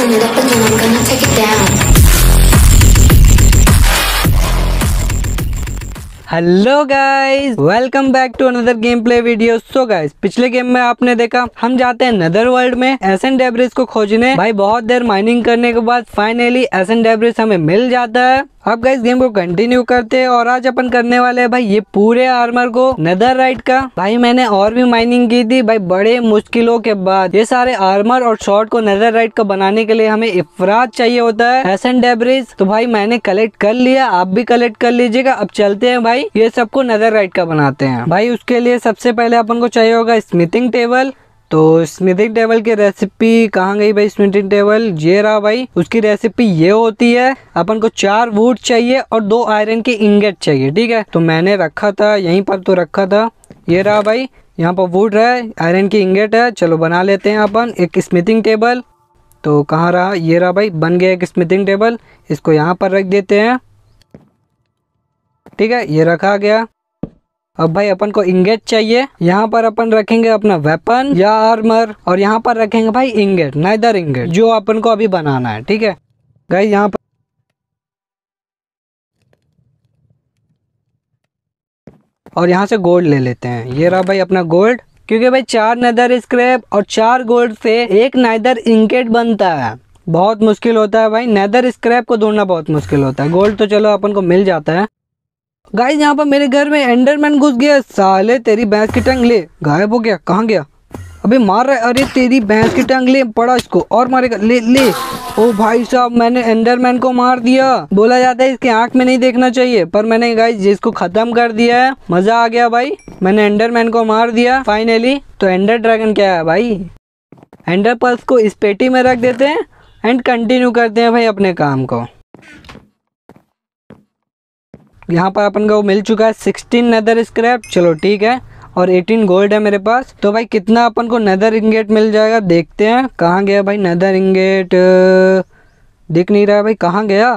Turn it up and then I'm gonna take it down. Hello guys welcome back to another game play video so guys पिछले game में आपने देखा हम जाते हैं नदर वर्ल्ड में एसन डेब्रिज को खोजने भाई बहुत देर माइनिंग करने के बाद फाइनली एसन डेब्रिज हमें मिल जाता है अब गाइस गेम को कंटिन्यू करते हैं और आज अपन करने वाले हैं भाई ये पूरे आर्मर को नदर राइट का भाई मैंने और भी माइनिंग की थी भाई बड़े मुश्किलों के बाद ये सारे आर्मर और शॉर्ट को नदर राइट का बनाने के लिए हमें इफराज चाहिए होता है एसन डेबरेज तो भाई मैंने कलेक्ट कर लिया आप भी कलेक्ट कर लीजिएगा अब चलते है भाई ये सबको नदर राइट का बनाते हैं भाई उसके लिए सबसे पहले अपन को चाहिए होगा स्मिथिंग टेबल तो स्मिथिक टेबल की रेसिपी कहाँ गई भाई स्मिथिक टेबल ये रहा भाई उसकी रेसिपी ये होती है अपन को चार वुड चाहिए और दो आयरन की इंगेट चाहिए ठीक है तो मैंने रखा था यहीं पर तो रखा था ये रहा भाई यहाँ पर वुड है आयरन की इंगेट है चलो बना लेते हैं अपन एक स्मिथिंग टेबल तो कहाँ रहा ये रहा भाई बन गया एक स्मिथिंग टेबल इसको यहाँ पर रख देते हैं ठीक है ये रखा गया अब भाई अपन को इंगेट चाहिए यहाँ पर अपन रखेंगे अपना वेपन या आर्मर और यहाँ पर रखेंगे भाई इंगेट नाइदर इंगेट जो अपन को अभी बनाना है ठीक है गई यहाँ पर और यहाँ से गोल्ड ले लेते हैं ये रहा भाई अपना गोल्ड क्योंकि भाई चार नदर स्क्रैप और चार गोल्ड से एक नाइदर इंगेट बनता है बहुत मुश्किल होता है भाई नैदर स्क्रैप को ढूंढना बहुत मुश्किल होता है गोल्ड तो चलो अपन को मिल जाता है गाइस यहाँ पर मेरे घर में एंडरमैन घुस गया साले तेरी भैंस की टंग ले गायब हो गया कहाँ गया अभी मार रहा है अरे तेरी भैंस की टंग ले पड़ा इसको और मारेगा ले ले ओ भाई साहब मैंने एंडरमैन को मार दिया बोला जाता है इसके आंख में नहीं देखना चाहिए पर मैंने गाइस जिसको खत्म कर दिया है मजा आ गया भाई मैंने एंडरमैन को मार दिया फाइनली तो एंडर ड्रैगन क्या है भाई एंडर पल्स को इस पेटी में रख देते हैं एंड कंटिन्यू करते हैं भाई अपने काम को यहाँ पर अपन को मिल चुका है सिक्सटीन नदर स्क्रैप चलो ठीक है और 18 गोल्ड है मेरे पास तो भाई कितना अपन को नदर इंगेट मिल जाएगा देखते हैं कहाँ गया भाई नदर इंगेट दिख नहीं रहा है भाई कहाँ गया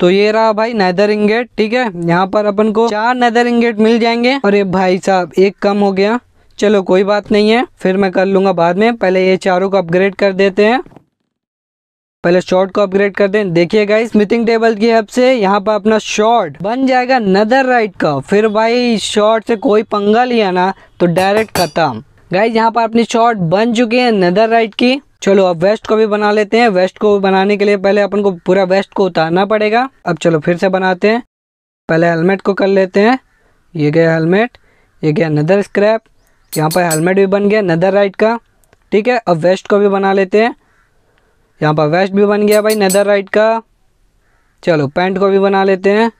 तो ये रहा भाई नैदर इंगेट ठीक है यहाँ पर अपन को चार नैदर इंगेट मिल जाएंगे और ये भाई साहब एक कम हो गया चलो कोई बात नहीं है फिर मैं कर लूंगा बाद में पहले ये चारों को अपग्रेड कर देते हैं पहले शॉर्ट को अपग्रेड कर दें देखिए गाइस स्मिथिंग टेबल की हेल्प से यहाँ पर अपना शॉर्ट बन जाएगा नदर राइट का फिर भाई शॉर्ट से कोई पंगा लिया ना तो डायरेक्ट खत्म गाइस यहाँ पर अपनी शॉर्ट बन चुकी है नदर राइट की चलो अब वेस्ट को भी बना लेते हैं वेस्ट को बनाने के लिए पहले अपन को पूरा वेस्ट को उतारना पड़ेगा अब चलो फिर से बनाते हैं पहले हेलमेट को कर लेते हैं ये गया हेलमेट ये गया नदर स्क्रैप यहाँ पर हेलमेट भी बन गया नदर राइट का ठीक है अब वेस्ट को भी बना लेते हैं यहाँ पर वेस्ट भी बन गया भाई नदर राइट का चलो पैंट को भी बना लेते हैं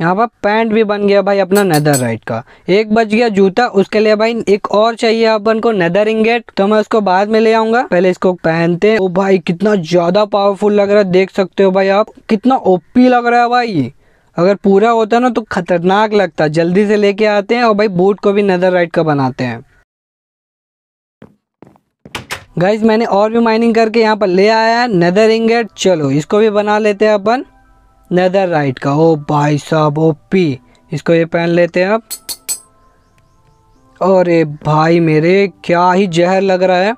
यहाँ पर पैंट भी बन गया भाई अपना नदर राइट का एक बच गया जूता उसके लिए भाई एक और चाहिए अपन को नदर इंगेट तो मैं उसको बाद में ले आऊंगा पहले इसको पहनते हैं ओ भाई कितना ज़्यादा पावरफुल लग रहा है देख सकते हो भाई आप कितना ओपी लग रहा है भाई अगर पूरा होता ना तो खतरनाक लगता जल्दी से लेके आते हैं और भाई बूट को भी नदर राइट का बनाते हैं गाइज मैंने और भी माइनिंग करके यहाँ पर ले आया है नदर इंगेट चलो इसको भी बना लेते हैं अपन नदर राइट का ओ भाई साहब ओ पी इसको ये पहन लेते हैं अब अरे भाई मेरे क्या ही जहर लग रहा है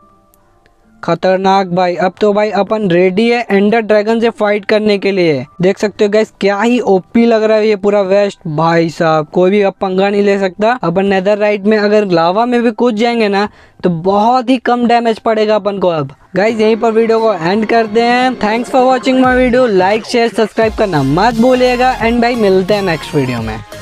खतरनाक भाई अब तो भाई अपन रेडी है एंडर ड्रैगन से फाइट करने के लिए देख सकते हो गैस क्या ही ओपी लग रहा है ये पूरा वेस्ट भाई साहब कोई भी अब पंगा नहीं ले सकता अपन नेदर राइट में अगर लावा में भी कूद जाएंगे ना तो बहुत ही कम डैमेज पड़ेगा अपन को अब गाइज यहीं पर वीडियो को एंड करते हैं thanks for watching my video like share subscribe करना मत भूलिएगा एंड भाई मिलते हैं नेक्स्ट वीडियो में